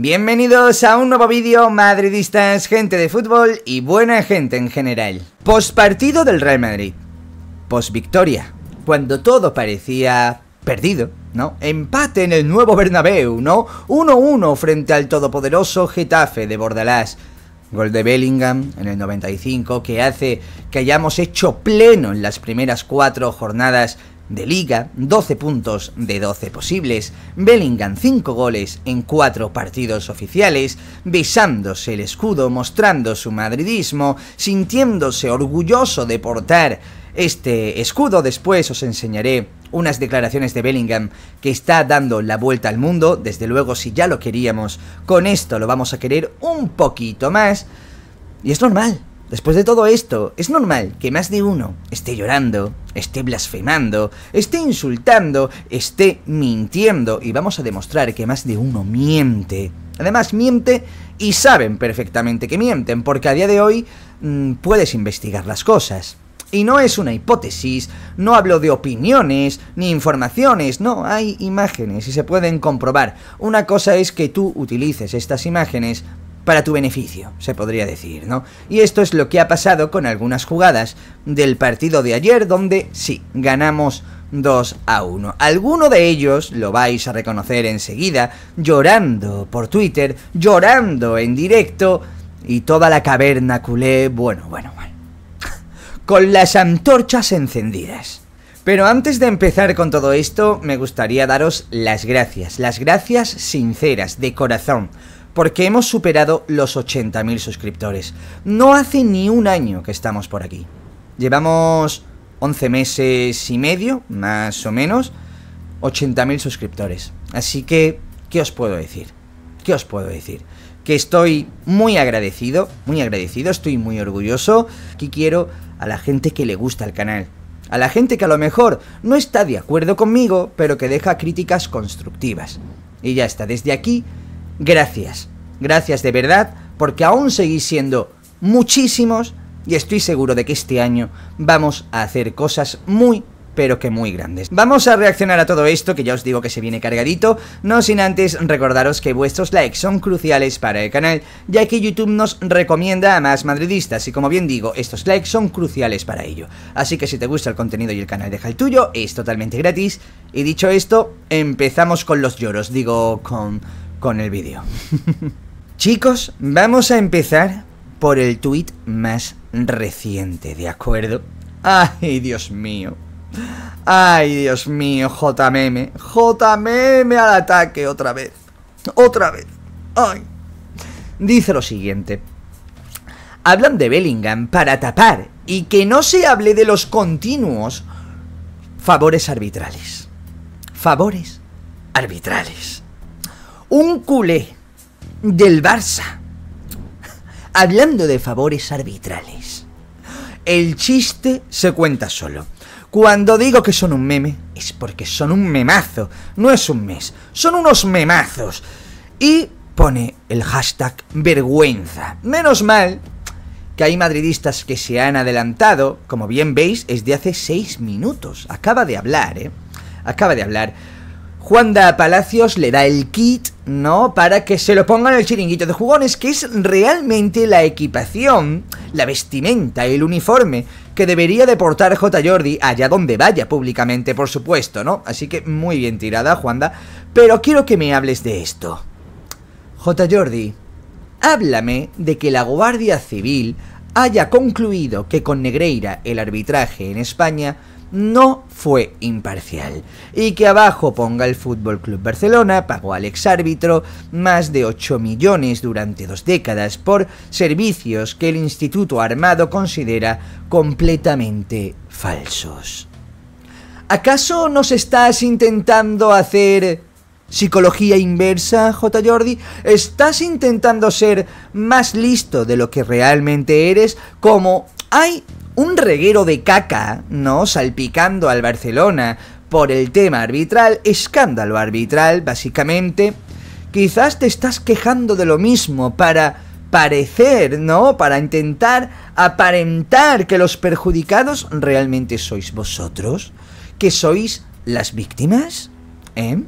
Bienvenidos a un nuevo vídeo madridistas, gente de fútbol y buena gente en general. Post partido del Real Madrid. Post victoria. Cuando todo parecía perdido, ¿no? Empate en el nuevo Bernabéu, ¿no? 1-1 frente al todopoderoso Getafe de Bordalás. Gol de Bellingham en el 95 que hace que hayamos hecho pleno en las primeras cuatro jornadas de liga, 12 puntos de 12 posibles, Bellingham 5 goles en 4 partidos oficiales, besándose el escudo, mostrando su madridismo, sintiéndose orgulloso de portar este escudo. Después os enseñaré unas declaraciones de Bellingham que está dando la vuelta al mundo, desde luego si ya lo queríamos, con esto lo vamos a querer un poquito más. Y es normal, Después de todo esto, es normal que más de uno esté llorando, esté blasfemando, esté insultando, esté mintiendo, y vamos a demostrar que más de uno miente. Además, miente y saben perfectamente que mienten, porque a día de hoy mm, puedes investigar las cosas. Y no es una hipótesis, no hablo de opiniones ni informaciones, no, hay imágenes y se pueden comprobar. Una cosa es que tú utilices estas imágenes para tu beneficio, se podría decir, ¿no? Y esto es lo que ha pasado con algunas jugadas del partido de ayer, donde sí, ganamos 2 a 1. Alguno de ellos lo vais a reconocer enseguida, llorando por Twitter, llorando en directo, y toda la caverna culé, bueno, bueno, bueno. Con las antorchas encendidas. Pero antes de empezar con todo esto, me gustaría daros las gracias, las gracias sinceras, de corazón, porque hemos superado los 80.000 suscriptores. No hace ni un año que estamos por aquí. Llevamos 11 meses y medio, más o menos, 80.000 suscriptores. Así que, ¿qué os puedo decir? ¿Qué os puedo decir? Que estoy muy agradecido, muy agradecido, estoy muy orgulloso, que quiero a la gente que le gusta el canal. A la gente que a lo mejor no está de acuerdo conmigo, pero que deja críticas constructivas. Y ya está, desde aquí gracias. Gracias de verdad, porque aún seguís siendo muchísimos y estoy seguro de que este año vamos a hacer cosas muy pero que muy grandes. Vamos a reaccionar a todo esto, que ya os digo que se viene cargadito, no sin antes recordaros que vuestros likes son cruciales para el canal, ya que YouTube nos recomienda a más madridistas, y como bien digo, estos likes son cruciales para ello. Así que si te gusta el contenido y el canal, deja el tuyo, es totalmente gratis, y dicho esto, empezamos con los lloros, digo, con con el vídeo. Chicos, vamos a empezar por el tweet más reciente, ¿de acuerdo? Ay, Dios mío. Ay, Dios mío, JMM. JMM al ataque otra vez. Otra vez. Ay. Dice lo siguiente. Hablan de Bellingham para tapar y que no se hable de los continuos favores arbitrales. Favores arbitrales un culé del Barça hablando de favores arbitrales. El chiste se cuenta solo. Cuando digo que son un meme, es porque son un memazo. No es un mes, son unos memazos. Y pone el hashtag vergüenza. Menos mal que hay madridistas que se han adelantado. Como bien veis, es de hace seis minutos. Acaba de hablar, ¿eh? Acaba de hablar. Juanda Palacios le da el kit ¿no? Para que se lo pongan el chiringuito de jugones, que es realmente la equipación, la vestimenta, el uniforme que debería de portar J. Jordi allá donde vaya públicamente, por supuesto, ¿no? Así que muy bien tirada, Juanda, pero quiero que me hables de esto. J. Jordi, háblame de que la Guardia Civil haya concluido que con Negreira el arbitraje en España no fue imparcial. Y que abajo ponga el Fútbol Club Barcelona, pagó al exárbitro más de 8 millones durante dos décadas por servicios que el Instituto Armado considera completamente falsos. ¿Acaso nos estás intentando hacer psicología inversa, J. Jordi? ¿Estás intentando ser más listo de lo que realmente eres como hay un reguero de caca, ¿no? Salpicando al Barcelona por el tema arbitral, escándalo arbitral, básicamente. Quizás te estás quejando de lo mismo para parecer, ¿no? Para intentar aparentar que los perjudicados realmente sois vosotros, que sois las víctimas, ¿eh?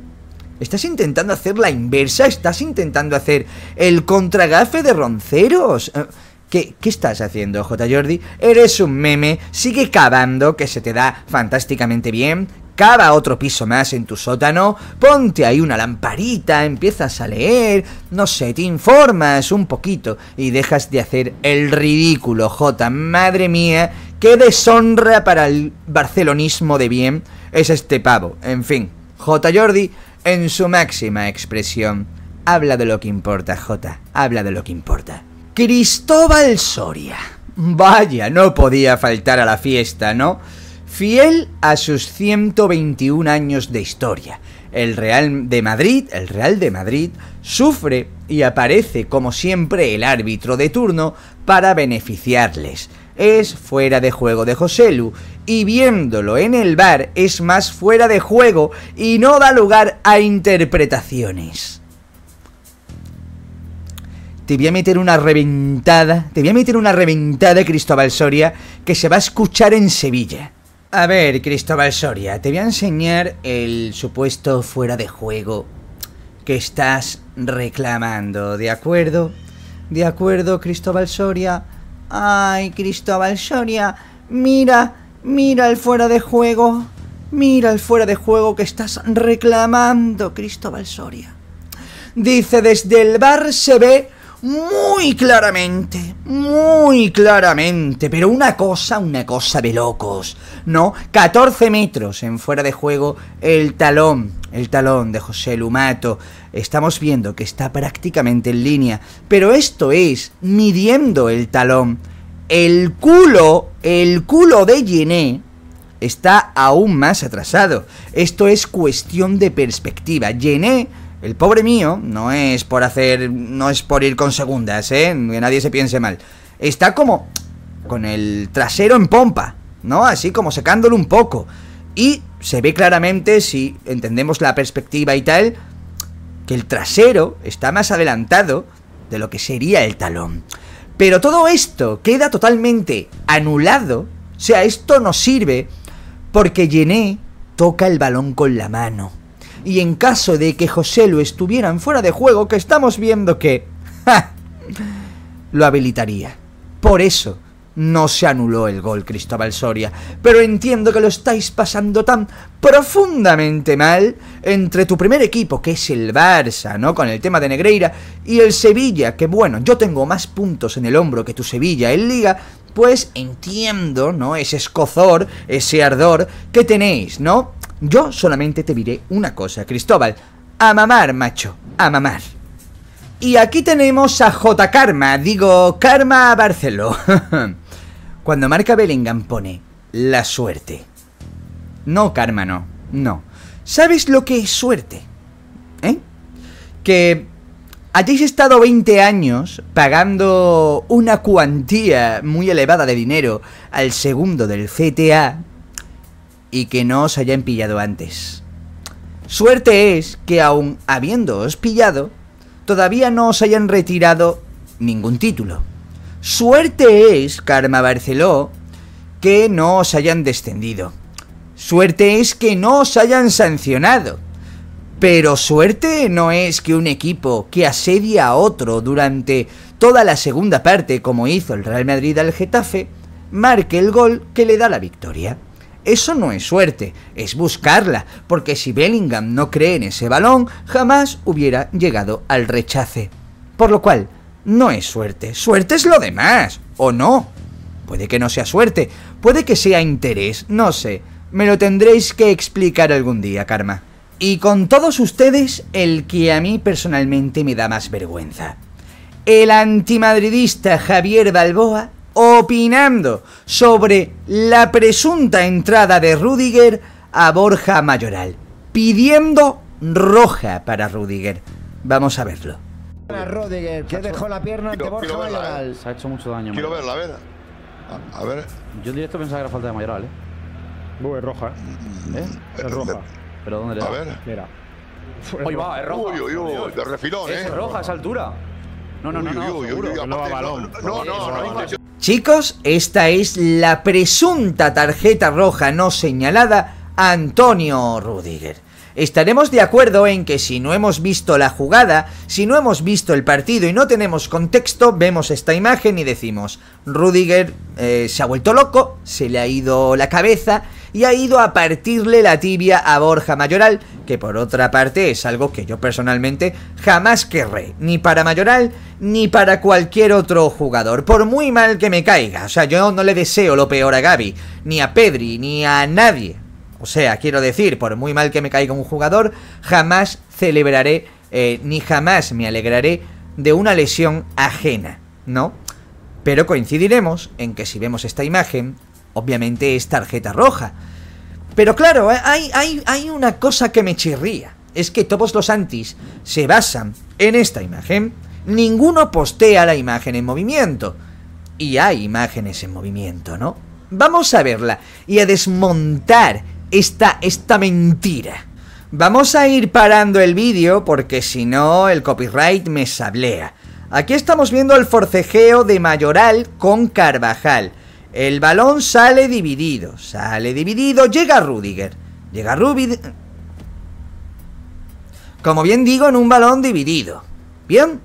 Estás intentando hacer la inversa, estás intentando hacer el contragafe de ronceros. Eh, ¿Qué, estás haciendo, J. Jordi? Eres un meme, sigue cavando, que se te da fantásticamente bien, cava otro piso más en tu sótano, ponte ahí una lamparita, empiezas a leer, no sé, te informas un poquito y dejas de hacer el ridículo, J., Madre mía, qué deshonra para el barcelonismo de bien es este pavo. En fin, J. Jordi en su máxima expresión. Habla de lo que importa, J., Habla de lo que importa. Cristóbal Soria. Vaya, no podía faltar a la fiesta, ¿no? Fiel a sus 121 años de historia, el Real de Madrid, el Real de Madrid, sufre y aparece como siempre el árbitro de turno para beneficiarles. Es fuera de juego de Joselu y viéndolo en el bar es más fuera de juego y no da lugar a interpretaciones. Te voy a meter una reventada, te voy a meter una reventada, Cristóbal Soria, que se va a escuchar en Sevilla. A ver, Cristóbal Soria, te voy a enseñar el supuesto fuera de juego que estás reclamando, ¿de acuerdo? ¿De acuerdo, Cristóbal Soria? Ay, Cristóbal Soria, mira, mira el fuera de juego. Mira el fuera de juego que estás reclamando, Cristóbal Soria. Dice, desde el bar se ve muy claramente, muy claramente, pero una cosa, una cosa de locos, ¿no? 14 metros en fuera de juego, el talón, el talón de José Lumato. Estamos viendo que está prácticamente en línea, pero esto es midiendo el talón. El culo, el culo de Jené. está aún más atrasado. Esto es cuestión de perspectiva. Jené. El pobre mío no es por hacer. No es por ir con segundas, ¿eh? Que nadie se piense mal. Está como. Con el trasero en pompa, ¿no? Así como secándolo un poco. Y se ve claramente, si entendemos la perspectiva y tal, que el trasero está más adelantado de lo que sería el talón. Pero todo esto queda totalmente anulado. O sea, esto no sirve porque Jenné toca el balón con la mano y en caso de que José lo estuvieran fuera de juego, que estamos viendo que... lo habilitaría. Por eso no se anuló el gol Cristóbal Soria, pero entiendo que lo estáis pasando tan profundamente mal entre tu primer equipo, que es el Barça, ¿no? Con el tema de Negreira, y el Sevilla, que bueno, yo tengo más puntos en el hombro que tu Sevilla en liga, pues entiendo, ¿no? Ese escozor, ese ardor que tenéis, ¿no? Yo solamente te diré una cosa, Cristóbal, a mamar, macho, a mamar. Y aquí tenemos a J. Karma, digo Karma Barceló. Cuando marca Bellingham pone la suerte. No, karma, no. No. ¿Sabes lo que es suerte? ¿Eh? Que hayáis estado 20 años pagando una cuantía muy elevada de dinero al segundo del CTA y que no os hayan pillado antes. Suerte es que aun habiéndoos pillado, todavía no os hayan retirado ningún título. Suerte es, Karma Barceló, que no os hayan descendido. Suerte es que no os hayan sancionado. Pero suerte no es que un equipo que asedia a otro durante toda la segunda parte, como hizo el Real Madrid al Getafe, marque el gol que le da la victoria. Eso no es suerte, es buscarla, porque si Bellingham no cree en ese balón, jamás hubiera llegado al rechace. Por lo cual, no es suerte. Suerte es lo demás, ¿o no? Puede que no sea suerte, puede que sea interés, no sé. Me lo tendréis que explicar algún día, Karma. Y con todos ustedes, el que a mí personalmente me da más vergüenza. El antimadridista Javier Balboa opinando sobre la presunta entrada de Rudiger a Borja Mayoral, pidiendo roja para Rudiger. Vamos a verlo. A Rodiger, que dejó la pierna ante Borja Mayoral. Eh. Se ha hecho mucho daño. Quiero verla, a ver. A, ver. Yo directo pensaba que era falta de Mayoral, ¿eh? Uy, es roja, ¿eh? Mm, ¿Eh? Mm, es eh, roja. ¿Pero dónde le da? A ver. Mira. Uy, va, es roja. Uy, uy, uy, de refilón, ¿eh? Es roja, a esa altura. No, no, no, no. No, no, no. Chicos, esta es la presunta tarjeta roja no señalada a Antonio Rudiger. Estaremos de acuerdo en que si no hemos visto la jugada, si no hemos visto el partido y no tenemos contexto, vemos esta imagen y decimos, Rudiger eh, se ha vuelto loco, se le ha ido la cabeza y ha ido a partirle la tibia a Borja Mayoral, que por otra parte es algo que yo personalmente jamás querré, ni para Mayoral ni para cualquier otro jugador, por muy mal que me caiga, o sea, yo no le deseo lo peor a Gaby, ni a Pedri, ni a nadie, o sea, quiero decir, por muy mal que me caiga un jugador, jamás celebraré eh, ni jamás me alegraré de una lesión ajena, ¿no? Pero coincidiremos en que si vemos esta imagen, obviamente es tarjeta roja. Pero claro, eh, hay, hay una cosa que me chirría. Es que todos los antis se basan en esta imagen. Ninguno postea la imagen en movimiento. Y hay imágenes en movimiento, ¿no? Vamos a verla y a desmontar esta, esta mentira. Vamos a ir parando el vídeo porque si no el copyright me sablea. Aquí estamos viendo el forcejeo de Mayoral con Carvajal. El balón sale dividido, sale dividido, llega Rudiger. Llega Rudiger... Como bien digo, en un balón dividido. Bien,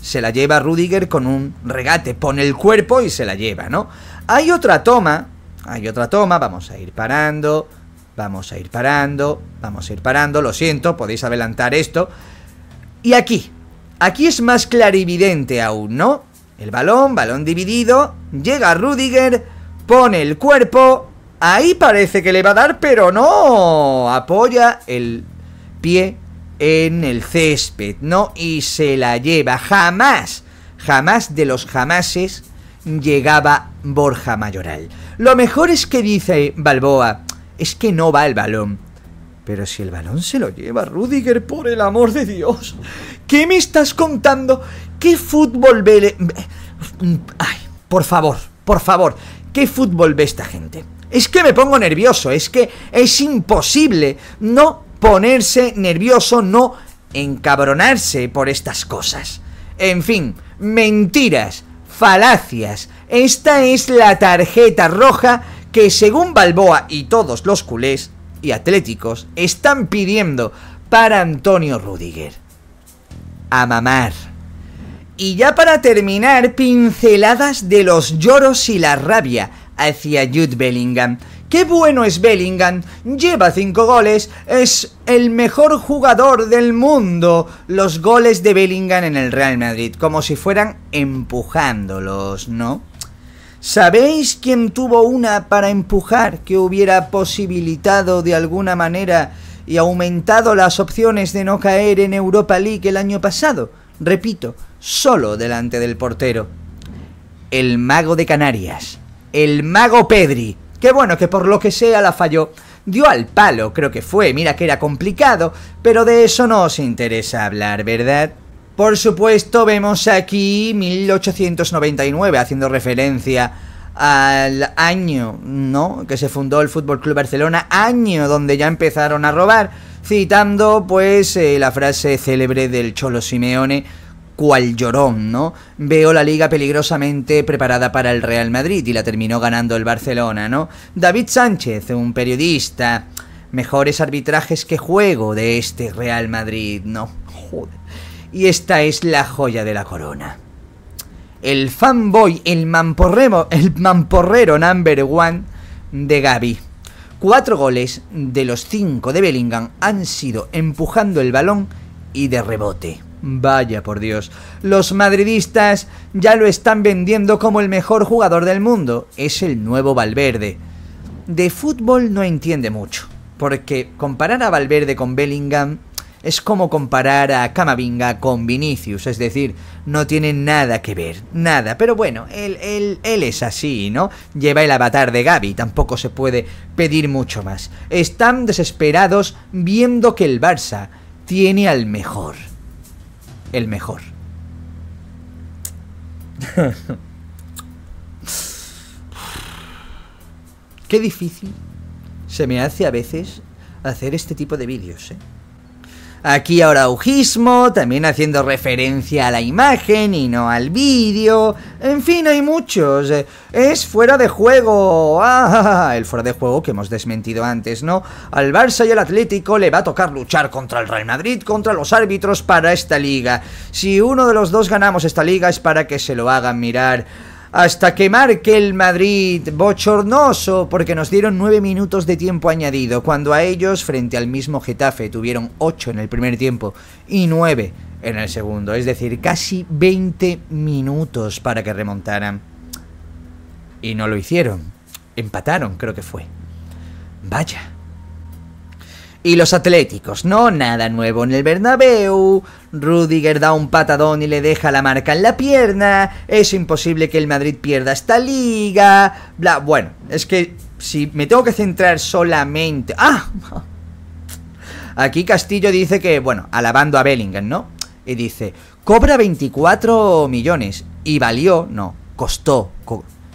se la lleva Rudiger con un regate, pone el cuerpo y se la lleva, ¿no? Hay otra toma, hay otra toma, vamos a ir parando. Vamos a ir parando, vamos a ir parando, lo siento, podéis adelantar esto. Y aquí, aquí es más clarividente aún, ¿no? El balón, balón dividido, llega Rudiger, pone el cuerpo, ahí parece que le va a dar, pero no, apoya el pie en el césped, ¿no? Y se la lleva, jamás, jamás de los jamases llegaba Borja Mayoral. Lo mejor es que dice Balboa, es que no va el balón. Pero si el balón se lo lleva Rudiger, por el amor de Dios. ¿Qué me estás contando? ¿Qué fútbol ve... Ay, por favor, por favor, ¿qué fútbol ve esta gente? Es que me pongo nervioso, es que es imposible no ponerse nervioso, no encabronarse por estas cosas. En fin, mentiras, falacias. Esta es la tarjeta roja que según Balboa y todos los culés y atléticos están pidiendo para Antonio Rudiger. A mamar. Y ya para terminar, pinceladas de los lloros y la rabia hacia Jude Bellingham. Qué bueno es Bellingham, lleva 5 goles, es el mejor jugador del mundo. Los goles de Bellingham en el Real Madrid, como si fueran empujándolos, ¿no? ¿Sabéis quién tuvo una para empujar que hubiera posibilitado de alguna manera y aumentado las opciones de no caer en Europa League el año pasado? Repito, solo delante del portero. El mago de Canarias. El mago Pedri. Qué bueno que por lo que sea la falló. Dio al palo, creo que fue, mira que era complicado, pero de eso no os interesa hablar, ¿verdad? Por supuesto, vemos aquí 1899, haciendo referencia al año, ¿no? Que se fundó el Fútbol Club Barcelona, año donde ya empezaron a robar, citando pues eh, la frase célebre del Cholo Simeone, cual llorón, ¿no? Veo la liga peligrosamente preparada para el Real Madrid y la terminó ganando el Barcelona, ¿no? David Sánchez, un periodista, mejores arbitrajes que juego de este Real Madrid, ¿no? Joder y esta es la joya de la corona. El fanboy, el mamporremo, el mamporrero number one de Gaby. Cuatro goles de los cinco de Bellingham han sido empujando el balón y de rebote. Vaya por Dios, los madridistas ya lo están vendiendo como el mejor jugador del mundo. Es el nuevo Valverde. De fútbol no entiende mucho, porque comparar a Valverde con Bellingham es como comparar a Camavinga con Vinicius, es decir, no tiene nada que ver, nada. Pero bueno, él, es así, ¿no? Lleva el avatar de Gaby, tampoco se puede pedir mucho más. Están desesperados viendo que el Barça tiene al mejor. El mejor. Qué difícil se me hace a veces hacer este tipo de vídeos, ¿eh? Aquí ahora aujismo, también haciendo referencia a la imagen y no al vídeo. En fin, hay muchos. Es fuera de juego. Ah, el fuera de juego que hemos desmentido antes, ¿no? Al Barça y al Atlético le va a tocar luchar contra el Real Madrid, contra los árbitros para esta liga. Si uno de los dos ganamos esta liga es para que se lo hagan mirar hasta que marque el Madrid bochornoso porque nos dieron nueve minutos de tiempo añadido, cuando a ellos frente al mismo Getafe tuvieron ocho en el primer tiempo y nueve en el segundo, es decir, casi 20 minutos para que remontaran. Y no lo hicieron, empataron creo que fue. Vaya. Y los atléticos, no nada nuevo en el Bernabéu. Rudiger da un patadón y le deja la marca en la pierna. Es imposible que el Madrid pierda esta liga. Bla, bueno, es que si me tengo que centrar solamente... ¡Ah! Aquí Castillo dice que, bueno, alabando a Bellingham, ¿no? Y dice, cobra 24 millones. Y valió, no, costó.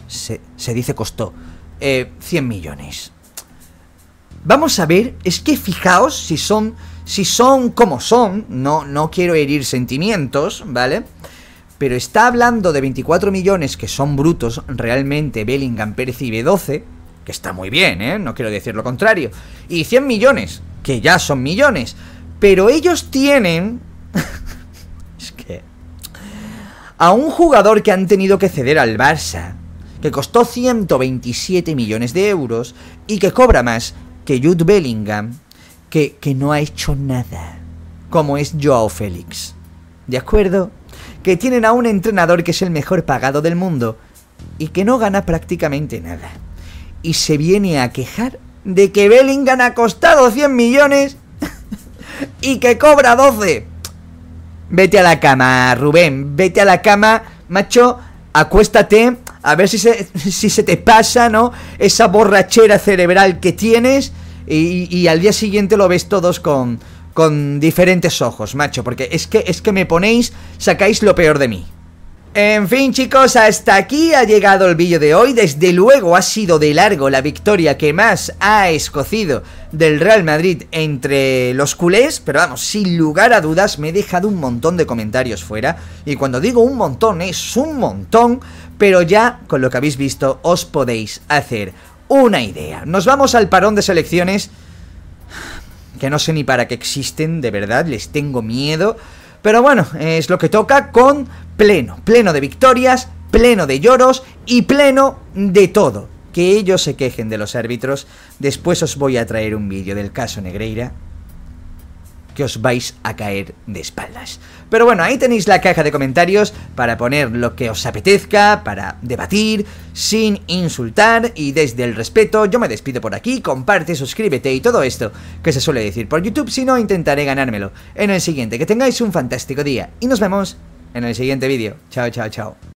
se, dice costó. Eh, 100 millones vamos a ver, es que fijaos si son, si son como son, no, no quiero herir sentimientos, ¿vale? Pero está hablando de 24 millones que son brutos, realmente Bellingham percibe 12, que está muy bien, ¿eh? No quiero decir lo contrario. Y 100 millones, que ya son millones. Pero ellos tienen... es que... A un jugador que han tenido que ceder al Barça, que costó 127 millones de euros y que cobra más que Jude Bellingham, que, que no ha hecho nada, como es Joao Félix. ¿De acuerdo? Que tienen a un entrenador que es el mejor pagado del mundo y que no gana prácticamente nada. Y se viene a quejar de que Bellingham ha costado 100 millones y que cobra 12. Vete a la cama, Rubén, vete a la cama, macho, acuéstate a ver si se, si se te pasa, ¿no? Esa borrachera cerebral que tienes y, al día siguiente lo ves todos con, con diferentes ojos, macho, porque es que, es que me ponéis, sacáis lo peor de mí. En fin chicos, hasta aquí ha llegado el vídeo de hoy, desde luego ha sido de largo la victoria que más ha escocido del Real Madrid entre los culés, pero vamos, sin lugar a dudas me he dejado un montón de comentarios fuera, y cuando digo un montón es un montón, pero ya con lo que habéis visto os podéis hacer una idea. Nos vamos al parón de selecciones, que no sé ni para qué existen, de verdad, les tengo miedo. Pero bueno, es lo que toca con pleno, pleno de victorias, pleno de lloros y pleno de todo. Que ellos se quejen de los árbitros, después os voy a traer un vídeo del caso Negreira, que os vais a caer de espaldas. Pero bueno, ahí tenéis la caja de comentarios para poner lo que os apetezca, para debatir, sin insultar y desde el respeto. Yo me despido por aquí, comparte, suscríbete y todo esto que se suele decir por YouTube, si no intentaré ganármelo. En el siguiente, que tengáis un fantástico día y nos vemos en el siguiente vídeo. Chao, chao, chao.